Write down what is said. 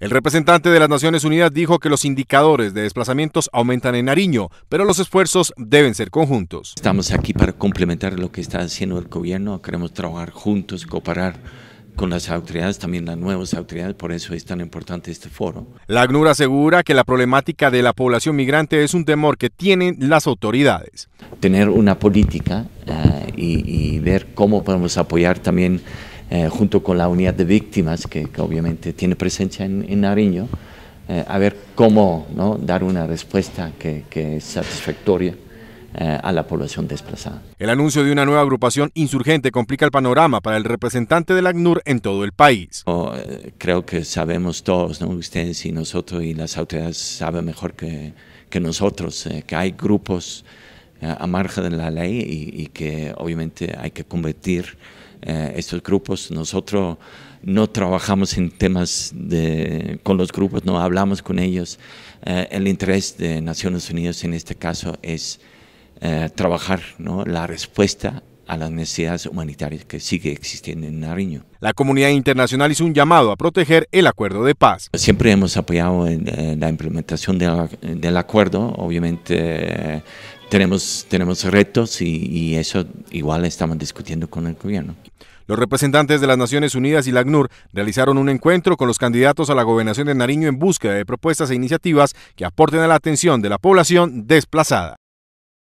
El representante de las Naciones Unidas dijo que los indicadores de desplazamientos aumentan en Nariño, pero los esfuerzos deben ser conjuntos. Estamos aquí para complementar lo que está haciendo el gobierno, queremos trabajar juntos, cooperar con las autoridades, también las nuevas autoridades, por eso es tan importante este foro. La ACNUR asegura que la problemática de la población migrante es un temor que tienen las autoridades. Tener una política eh, y ver cómo podemos apoyar también eh, junto con la unidad de víctimas, que, obviamente tiene presencia en, Nariño, eh, a ver cómo ¿no? dar una respuesta que, es satisfactoria eh, a la población desplazada. El anuncio de una nueva agrupación insurgente complica el panorama para el representante del ACNUR en todo el país. creo que sabemos todos, ¿no? ustedes y nosotros y las autoridades saben mejor que, que nosotros, que hay grupos eh, a margen de la ley y, que obviamente hay que convertir eh, estos grupos. Nosotros no trabajamos en temas de, con los grupos, no hablamos con ellos. Eh, el interés de Naciones Unidas en este caso es trabajar ¿no? la respuesta a las necesidades humanitarias que sigue existiendo en Nariño. La comunidad internacional hizo un llamado a proteger el acuerdo de paz. Siempre hemos apoyado en, eh, la implementación del acuerdo, obviamente tenemos, tenemos retos y, y, eso igual estamos discutiendo con el gobierno. Los representantes de las Naciones Unidas y la ACNUR realizaron un encuentro con los candidatos a la gobernación de Nariño en búsqueda de propuestas e iniciativas que aporten a la atención de la población desplazada.